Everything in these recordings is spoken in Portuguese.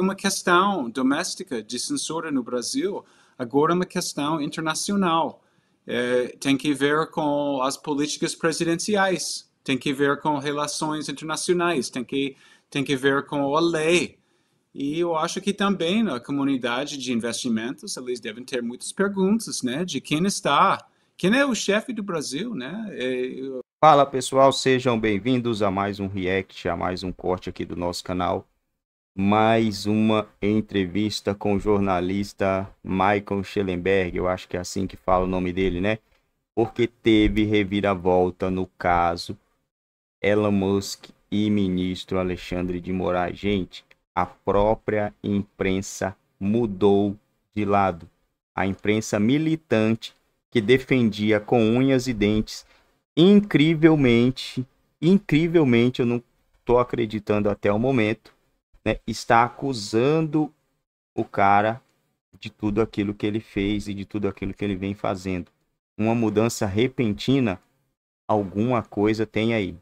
uma questão doméstica de censura no Brasil, agora é uma questão internacional. É, tem que ver com as políticas presidenciais, tem que ver com relações internacionais, tem que, tem que ver com a lei. E eu acho que também a comunidade de investimentos, eles devem ter muitas perguntas, né? De quem está, quem é o chefe do Brasil, né? É, Fala pessoal, sejam bem-vindos a mais um react, a mais um corte aqui do nosso canal mais uma entrevista com o jornalista Michael Schellenberg, eu acho que é assim que fala o nome dele, né? Porque teve reviravolta no caso Elon Musk e ministro Alexandre de Moraes. Gente, a própria imprensa mudou de lado. A imprensa militante que defendia com unhas e dentes, incrivelmente, incrivelmente, eu não estou acreditando até o momento, né, está acusando o cara de tudo aquilo que ele fez e de tudo aquilo que ele vem fazendo. Uma mudança repentina, alguma coisa tem aí.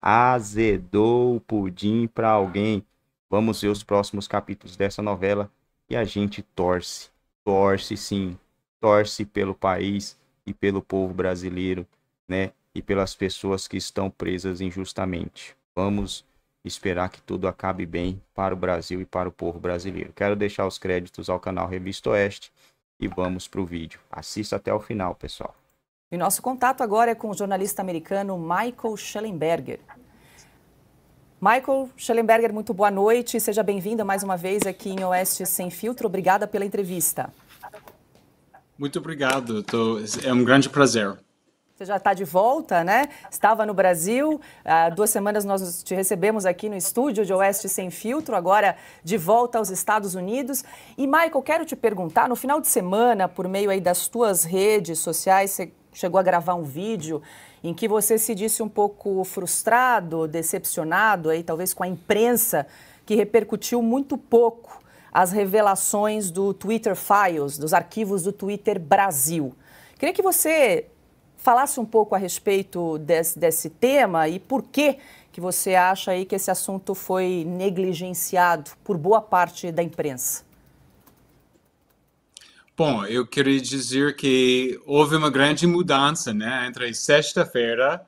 Azedou o pudim para alguém. Vamos ver os próximos capítulos dessa novela e a gente torce. Torce sim, torce pelo país e pelo povo brasileiro, né? E pelas pessoas que estão presas injustamente. Vamos esperar que tudo acabe bem para o Brasil e para o povo brasileiro. Quero deixar os créditos ao canal Revista Oeste e vamos para o vídeo. Assista até o final, pessoal. E nosso contato agora é com o jornalista americano Michael Schellenberger. Michael Schellenberger, muito boa noite. Seja bem-vindo mais uma vez aqui em Oeste Sem Filtro. Obrigada pela entrevista. Muito obrigado. Tô... É um grande prazer. Você já está de volta, né? Estava no Brasil, há duas semanas nós te recebemos aqui no estúdio de Oeste Sem Filtro, agora de volta aos Estados Unidos. E, Michael, quero te perguntar, no final de semana, por meio aí das tuas redes sociais, você chegou a gravar um vídeo em que você se disse um pouco frustrado, decepcionado, aí talvez com a imprensa, que repercutiu muito pouco as revelações do Twitter Files, dos arquivos do Twitter Brasil. Queria que você falasse um pouco a respeito desse, desse tema e por que que você acha aí que esse assunto foi negligenciado por boa parte da imprensa. Bom, eu queria dizer que houve uma grande mudança né, entre sexta-feira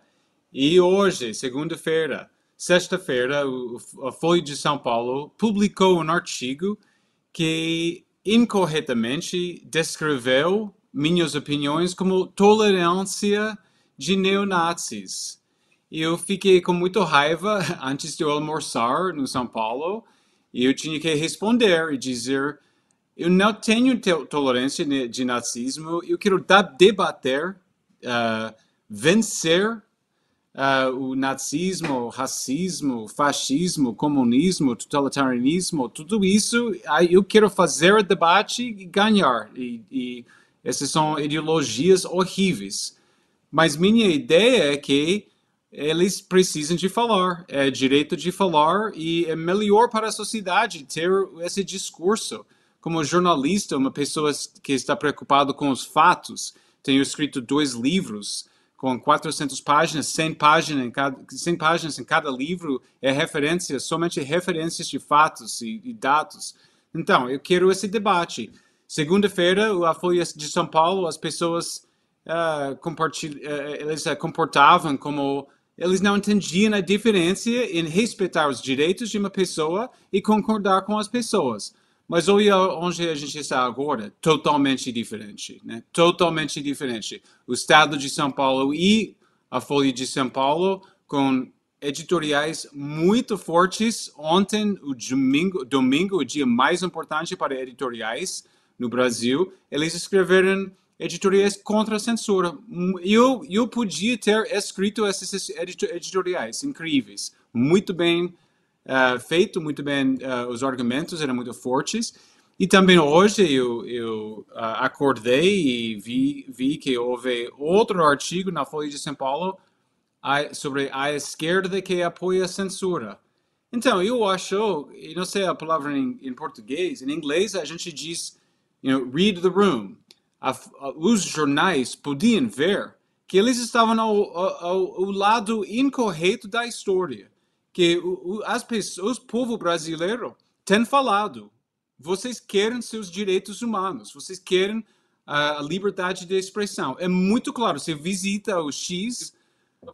e hoje, segunda-feira. Sexta-feira, a Folha de São Paulo publicou um artigo que incorretamente descreveu minhas opiniões como tolerância de neonazis. Eu fiquei com muita raiva antes de eu almoçar no São Paulo e eu tinha que responder e dizer eu não tenho tolerância de nazismo, eu quero debater, uh, vencer Uh, o nazismo, racismo, fascismo, comunismo, totalitarianismo, tudo isso, eu quero fazer o debate e ganhar. E, e essas são ideologias horríveis. Mas minha ideia é que eles precisam de falar, é direito de falar e é melhor para a sociedade ter esse discurso. Como jornalista, uma pessoa que está preocupada com os fatos, tenho escrito dois livros com 400 páginas, 100 páginas em cada, 100 páginas em cada livro, é referência, somente referências de fatos e, e dados. Então, eu quero esse debate. Segunda-feira, a Folha de São Paulo, as pessoas uh, eles uh, comportavam como eles não entendiam a diferença em respeitar os direitos de uma pessoa e concordar com as pessoas. Mas olha onde a gente está agora, totalmente diferente, né? Totalmente diferente. O Estado de São Paulo e a Folha de São Paulo com editoriais muito fortes. Ontem, o domingo, domingo, o dia mais importante para editoriais, no Brasil, eles escreveram editoriais contra a censura. Eu, eu podia ter escrito esses editoriais incríveis, muito bem uh, feito, muito bem, uh, os argumentos eram muito fortes. E também hoje eu, eu uh, acordei e vi, vi que houve outro artigo na Folha de São Paulo sobre a esquerda que apoia a censura. Então, eu acho, e não sei a palavra em, em português, em inglês a gente diz you know, read the room. os jornais podiam ver que eles estavam ao, ao, ao lado incorreto da história, que as pessoas, o povo brasileiro tem falado. Vocês querem seus direitos humanos, vocês querem a liberdade de expressão. É muito claro, você visita o X,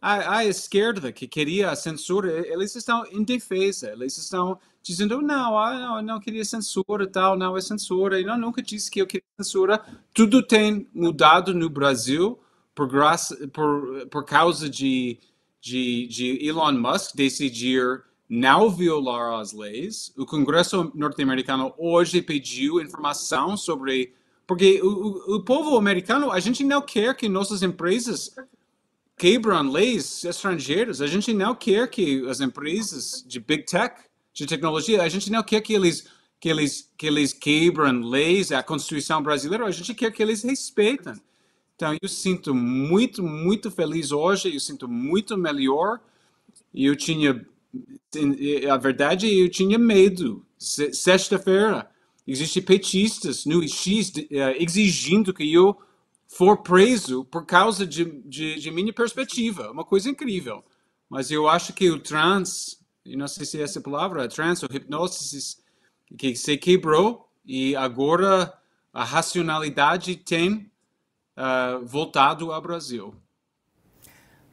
a, a esquerda que queria a censura, eles estão em defesa, eles estão dizendo, oh, não, ah, não, não queria censura, tal, não é censura. E não, nunca disse que eu queria censura. Tudo tem mudado no Brasil por, graça, por, por causa de, de, de Elon Musk decidir não violar as leis. O Congresso norte-americano hoje pediu informação sobre. Porque o, o, o, povo americano, a gente não quer que nossas empresas quebram leis estrangeiras. A gente não quer que as empresas de big tech de tecnologia, a gente não quer que eles, que eles, que eles quebram leis, a Constituição brasileira, a gente quer que eles respeitem. Então, eu sinto muito, muito feliz hoje, eu sinto muito melhor. Eu tinha, a verdade, eu tinha medo. Sexta-feira, existem petistas no X eh, exigindo que eu for preso por causa de, de, de minha perspectiva. É uma coisa incrível. Mas eu acho que o trans não sei se é essa palavra, trance ou hipnose, que se quebrou e agora a racionalidade tem uh, voltado ao Brasil.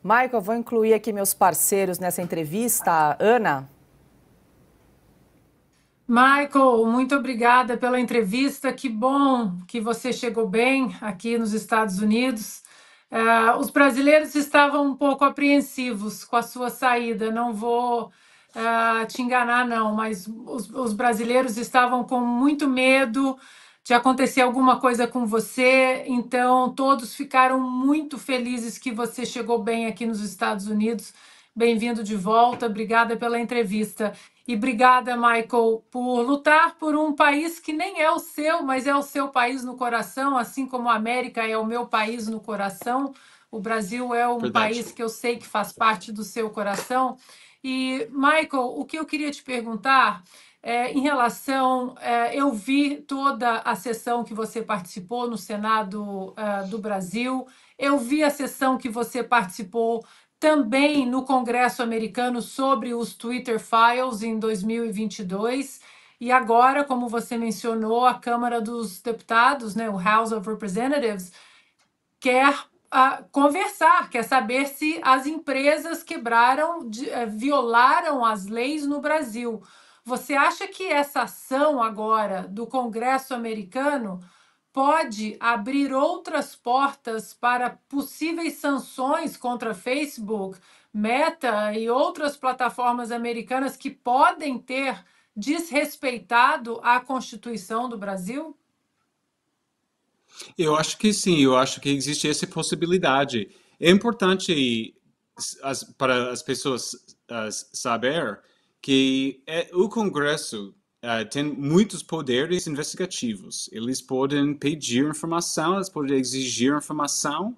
Michael, vou incluir aqui meus parceiros nessa entrevista. Ana? Michael, muito obrigada pela entrevista. Que bom que você chegou bem aqui nos Estados Unidos. Uh, os brasileiros estavam um pouco apreensivos com a sua saída. Não vou uh, te enganar, não, mas os, os brasileiros estavam com muito medo de acontecer alguma coisa com você. Então, todos ficaram muito felizes que você chegou bem aqui nos Estados Unidos. Bem-vindo de volta, obrigada pela entrevista. E obrigada, Michael, por lutar por um país que nem é o seu, mas é o seu país no coração, assim como a América é o meu país no coração. O Brasil é um Verdade. país que eu sei que faz parte do seu coração. E, Michael, o que eu queria te perguntar é, em relação. É, eu vi toda a sessão que você participou no Senado é, do Brasil, eu vi a sessão que você participou também no Congresso americano sobre os Twitter Files em 2022. E agora, como você mencionou, a Câmara dos Deputados, né, o House of Representatives, quer conversar, quer é saber se as empresas quebraram, de, uh, violaram as leis no Brasil. Você acha que essa ação agora do Congresso americano pode abrir outras portas para possíveis sanções contra Facebook, Meta e outras plataformas americanas que podem ter desrespeitado a Constituição do Brasil? Eu acho que sim, eu acho que existe essa possibilidade. É importante as, para as pessoas as, saber que é, o Congresso uh, tem muitos poderes investigativos. Eles podem pedir informação, eles podem exigir informação.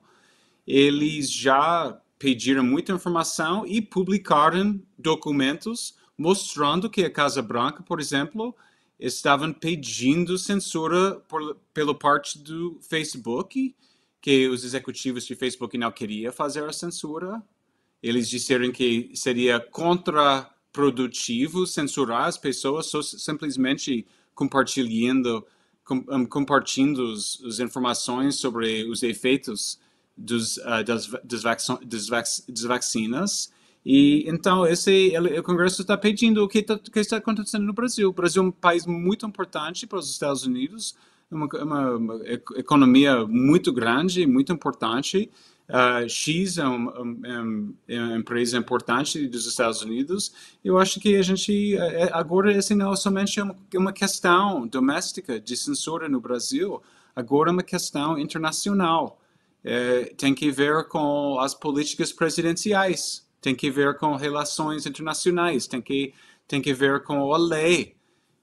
Eles já pediram muita informação e publicaram documentos mostrando que a Casa Branca, por exemplo, estavam pedindo censura por, pela parte do Facebook, que os executivos de Facebook não queriam fazer a censura. Eles disseram que seria contraprodutivo censurar as pessoas só simplesmente compartilhando com, um, compartilhando os, as informações sobre os efeitos dos, uh, das, das, vac, das, vac, das vacinas e então esse ele, o Congresso está pedindo o que, tá, que, está acontecendo no Brasil. O Brasil é um país muito importante para os Estados Unidos, é é uma, uma, uma economia muito grande, muito importante. Uh, X é, um, um, é, é, uma empresa importante dos Estados Unidos. Eu acho que a gente agora esse assim, não é somente uma, uma questão doméstica de censura no Brasil, agora é uma questão internacional. É, tem que ver com as políticas presidenciais tem que ver com relações internacionais, tem que, tem que ver com a lei.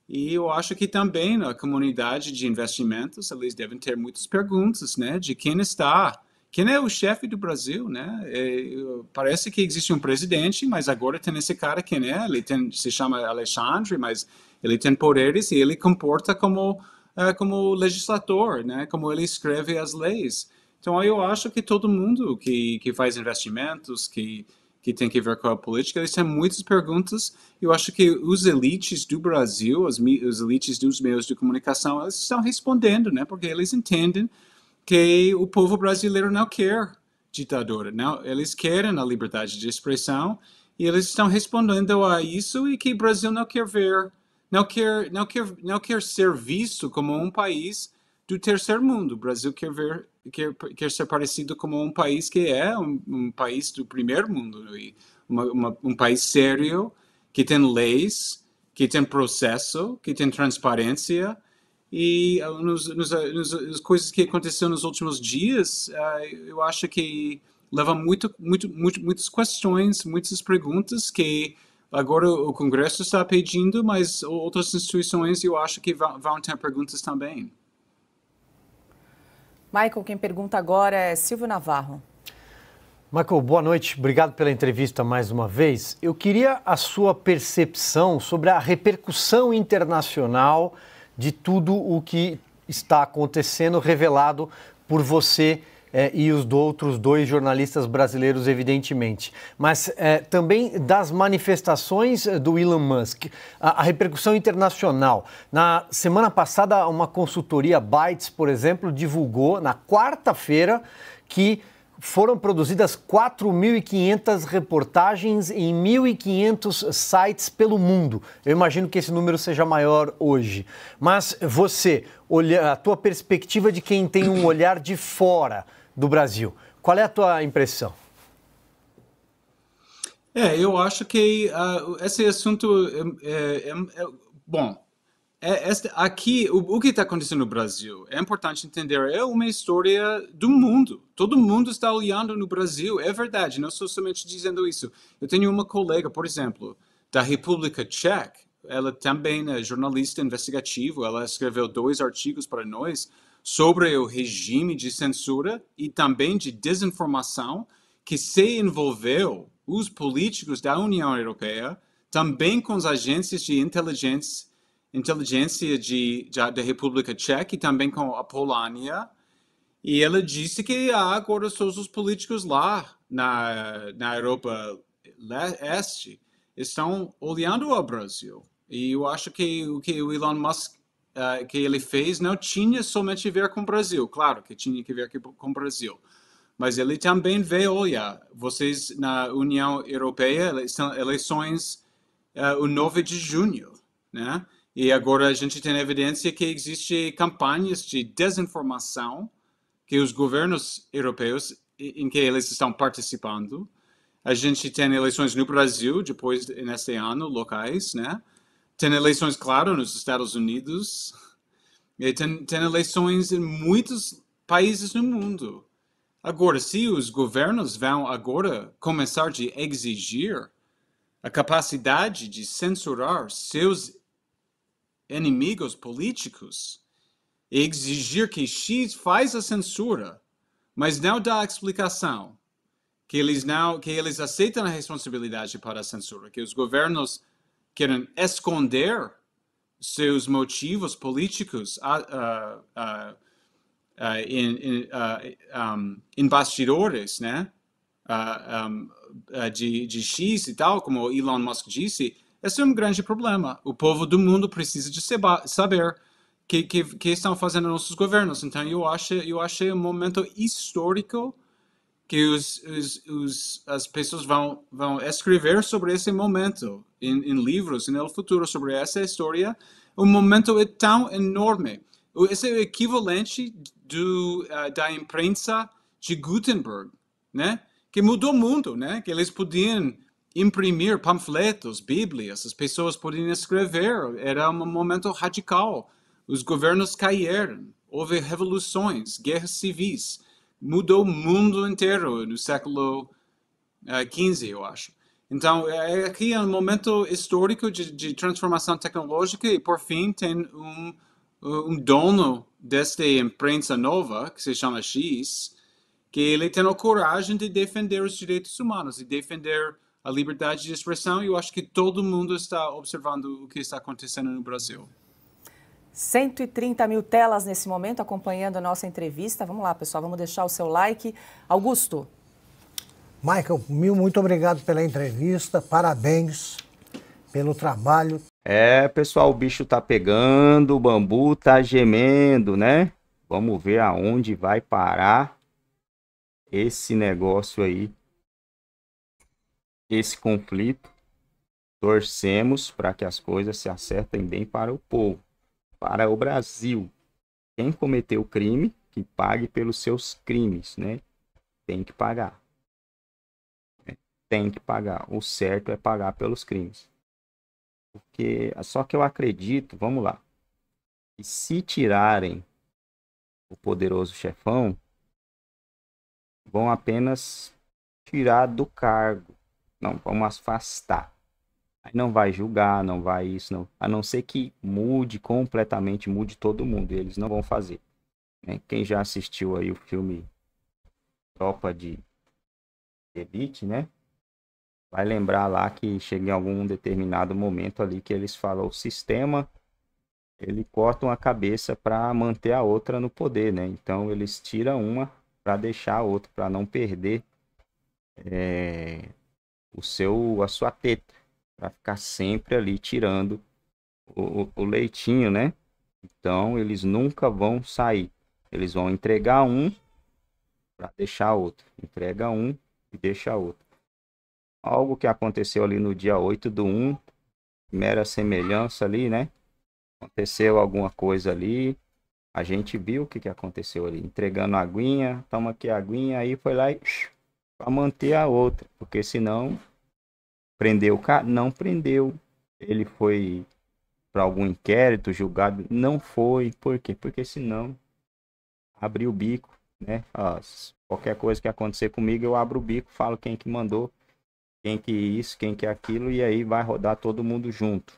E eu acho que também na comunidade de investimentos, eles devem ter muitas perguntas, né? De quem está, quem é o chefe do Brasil, né? É, parece que existe um presidente, mas agora tem esse cara, quem é? Ele tem, se chama Alexandre, mas ele tem poderes e ele comporta como, é, como legislador, né? Como ele escreve as leis. Então, eu acho que todo mundo que, que faz investimentos, que que tem que ver com a política. eles têm é muitas perguntas. Eu acho que os elites do Brasil, os, os elites dos meios de comunicação, eles estão respondendo, né? Porque eles entendem que o povo brasileiro não quer ditadura, não. Eles querem a liberdade de expressão e eles estão respondendo a isso e que o Brasil não quer ver, não quer, não quer, não quer ser visto como um país do terceiro mundo. O Brasil quer ver quer, é, quer ser parecido como um país que é um, um país do primeiro mundo, né? e uma, uma, um país sério, que tem leis, que tem processo, que tem transparência, e ah, nos, nos, ah, nos, as coisas que aconteceram nos últimos dias, uh, eu acho que leva muito, muito, muito, muitas questões, muitas perguntas que agora o Congresso está pedindo, mas outras instituições eu acho que vão, vão ter perguntas também. Michael, quem pergunta agora é Silvio Navarro. Michael, boa noite. Obrigado pela entrevista mais uma vez. Eu queria a sua percepção sobre a repercussão internacional de tudo o que está acontecendo, revelado por você é, e os do outros dois jornalistas brasileiros, evidentemente. Mas é, também das manifestações é, do Elon Musk, a, a, repercussão internacional. Na semana passada, uma consultoria Bytes, por exemplo, divulgou na quarta-feira que foram produzidas 4.500 reportagens em 1.500 sites pelo mundo. Eu imagino que esse número seja maior hoje. Mas você, olha, a tua perspectiva de quem tem um olhar de fora, do Brasil. Qual é a tua impressão? É, eu acho que uh, esse assunto é, é, é, é bom. É, este, aqui, o, o que está acontecendo no Brasil é importante entender. É uma história do mundo. Todo mundo está olhando no Brasil. É verdade. Não sou somente dizendo isso. Eu tenho uma colega, por exemplo, da República Tcheca. Ela também é jornalista investigativo. Ela escreveu dois artigos para nós sobre o regime de censura e também de desinformação que se envolveu os políticos da União Europeia, também com as agências de inteligência, inteligência de, de, da República Tcheca e também com a Polônia. E ela disse que há agora todos os políticos lá na, na Europa Leste estão olhando o Brasil. E eu acho que o que o Elon Musk uh, que ele fez não tinha somente a ver com o Brasil, claro que tinha que ver com o Brasil, mas ele também vê, olha, vocês na União Europeia, são eleições uh, o 9 de junho, né? E agora a gente tem evidência que existe campanhas de desinformação que os governos europeus em que eles estão participando. A gente tem eleições no Brasil depois neste ano locais, né? Tem eleições, claro, nos Estados Unidos. E tem, tem eleições em muitos países no mundo. Agora, se os governos vão agora começar a exigir a capacidade de censurar seus inimigos políticos e exigir que X faz a censura, mas não dá a explicação, que eles não, que eles aceitam a responsabilidade para a censura, que os governos querem esconder seus motivos políticos uh, uh, uh, em, em, ah, um, em, bastidores, né? Ah, um, ah, de, de X e tal, como Elon Musk disse, esse é um grande problema. O povo do mundo precisa de saber que, que, que estão fazendo nossos governos. Então, eu acho eu achei um momento histórico que os, os, os, as pessoas vão, vão escrever sobre esse momento em, em livros no futuro, sobre essa história. O momento é tão enorme. Esse é o equivalente do, eh, da imprensa de Gutenberg, né? que mudou o mundo, né? que eles podiam imprimir panfletos, bíblias, as pessoas podiam escrever, era um momento radical. Os governos caíram, houve revoluções, guerras civis mudou o mundo inteiro no século XV, eh, eu acho. Então, é, é aqui é um momento histórico de, de transformação tecnológica e, por fim, tem um, eh, um dono desta imprensa nova, que se chama X, que ele tem a coragem de defender os direitos humanos e defender a liberdade de expressão. E eu acho que todo mundo está observando o que está acontecendo no Brasil. 130 mil telas nesse momento acompanhando a nossa entrevista. Vamos lá, pessoal, vamos deixar o seu like. Augusto. Michael, mil muito obrigado pela entrevista, parabéns pelo trabalho. É, pessoal, o bicho tá pegando, o bambu tá gemendo, né? Vamos ver aonde vai parar esse negócio aí, esse conflito. Torcemos para que as coisas se acertem bem para o povo para o Brasil. Quem cometeu o crime, que pague pelos seus crimes, né? Tem que pagar. Tem que pagar. O certo é pagar pelos crimes. Porque só que eu acredito, vamos lá. E se tirarem o poderoso chefão, vão apenas tirar do cargo. Não, vamos afastar. Aí não vai julgar, não vai isso, não. A não ser que mude completamente, mude todo mundo. eles não vão fazer. Né? Quem já assistiu aí o filme Tropa de Elite, né? Vai lembrar lá que chega em algum determinado momento ali que eles falam o sistema, ele corta uma cabeça para manter a outra no poder, né? Então eles tiram uma para deixar a outra, para não perder é, o seu, a sua teta para ficar sempre ali tirando o, o, leitinho, né? Então eles nunca vão sair. Eles vão entregar um para deixar outro. Entrega um e deixa outro. Algo que aconteceu ali no dia 8 do 1, mera semelhança ali, né? Aconteceu alguma coisa ali. A gente viu o que, que aconteceu ali. Entregando a aguinha, toma aqui a aguinha, aí foi lá e para manter a outra, porque senão Prendeu o cara? Não prendeu. Ele foi para algum inquérito, julgado? Não foi. Por quê? Porque senão abriu o bico, né? qualquer coisa que acontecer comigo, eu abro o bico, falo quem que mandou, quem que isso, quem que aquilo, e aí vai rodar todo mundo junto.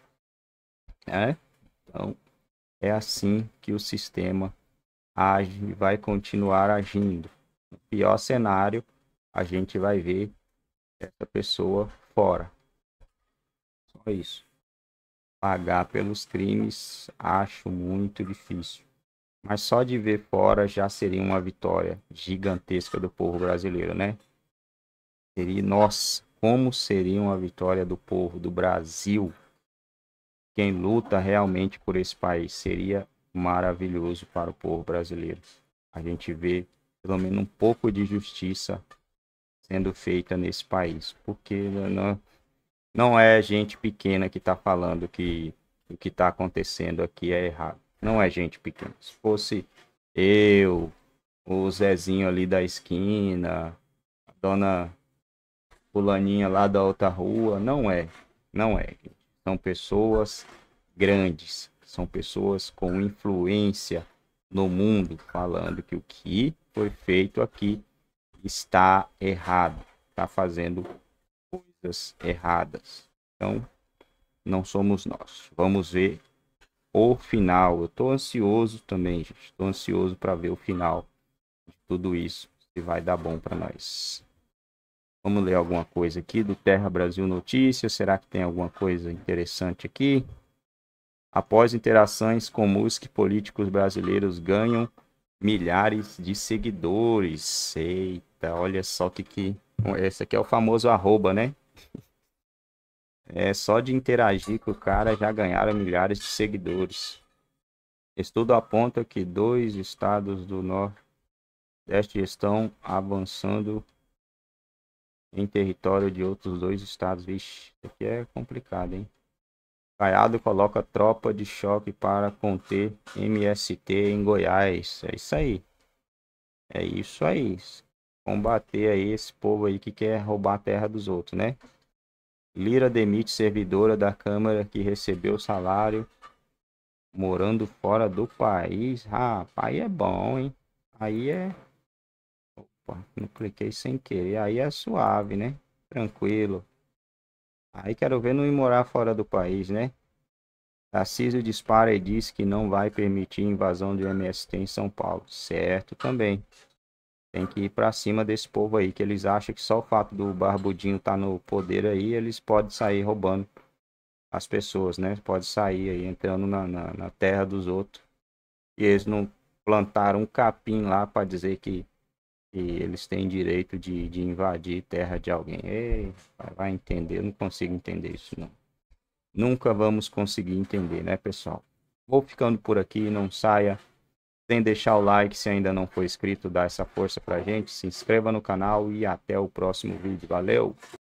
Né? Então, é assim que o sistema age e vai continuar agindo. No pior cenário, a gente vai ver essa pessoa fora. Só isso. Pagar pelos crimes acho muito difícil. Mas só de ver fora já seria uma vitória gigantesca do povo brasileiro, né? Seria, nossa, como seria uma vitória do povo do Brasil? Quem luta realmente por esse país seria maravilhoso para o povo brasileiro. A gente vê pelo menos um pouco de justiça sendo feita nesse país, porque não, né, não é gente pequena que está falando que o que está acontecendo aqui é errado. Não é gente pequena. Se fosse eu, o Zezinho ali da esquina, a dona fulaninha lá da outra rua, não é. Não é. São pessoas grandes, são pessoas com influência no mundo falando que o que foi feito aqui está errado, está fazendo coisas erradas. Então, não somos nós. Vamos ver o final. Eu estou ansioso também, gente. Estou ansioso para ver o final de tudo isso, se vai dar bom para nós. Vamos ler alguma coisa aqui do Terra Brasil Notícias. Será que tem alguma coisa interessante aqui? Após interações com músicos políticos brasileiros ganham milhares de seguidores. Eita, Eita, olha só que que... Esse aqui é o famoso arroba, né? É só de interagir com o cara já ganharam milhares de seguidores. Estudo aponta que dois estados do Nordeste estão avançando em território de outros dois estados. Vixe, isso aqui é complicado, hein? Caiado coloca tropa de choque para conter MST em Goiás. É isso aí. É isso aí combater aí esse povo aí que quer roubar a terra dos outros, né? Lira demite servidora da Câmara que recebeu salário morando fora do país. Rapaz, é bom, hein? Aí é. Opa, não cliquei sem querer. Aí é suave, né? Tranquilo. Aí quero ver não ir morar fora do país, né? Tarcísio dispara e diz que não vai permitir invasão do MST em São Paulo. Certo também. Tem que ir para cima desse povo aí, que eles acham que só o fato do Barbudinho estar tá no poder aí, eles podem sair roubando as pessoas, né? Pode sair aí entrando na, na, na terra dos outros. E eles não plantaram um capim lá para dizer que, que, eles têm direito de, de invadir terra de alguém. Ei, vai entender, eu não consigo entender isso não. Nunca vamos conseguir entender, né, pessoal? Vou ficando por aqui, não saia sem deixar o like, se ainda não for inscrito, dá essa força pra gente, se inscreva no canal e até o próximo vídeo. Valeu!